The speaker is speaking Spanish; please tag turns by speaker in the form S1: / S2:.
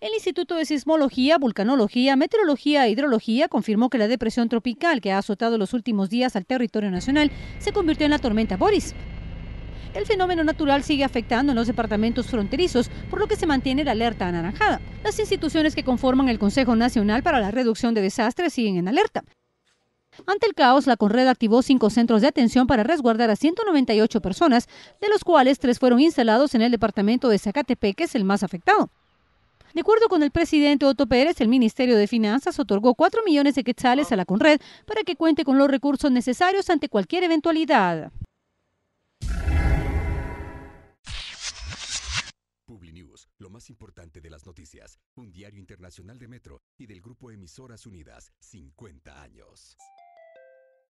S1: El Instituto de Sismología, Vulcanología, Meteorología e Hidrología confirmó que la depresión tropical que ha azotado los últimos días al territorio nacional se convirtió en la tormenta Boris. El fenómeno natural sigue afectando en los departamentos fronterizos, por lo que se mantiene la alerta anaranjada. Las instituciones que conforman el Consejo Nacional para la Reducción de Desastres siguen en alerta. Ante el caos, la Conred activó cinco centros de atención para resguardar a 198 personas, de los cuales tres fueron instalados en el departamento de Zacatepec, que es el más afectado. De acuerdo con el presidente Otto Pérez, el Ministerio de Finanzas otorgó 4 millones de quetzales a la Conred para que cuente con los recursos necesarios ante cualquier eventualidad.
S2: Publinews, lo más importante de las noticias, un diario internacional de Metro y del grupo Emisoras Unidas, 50 años.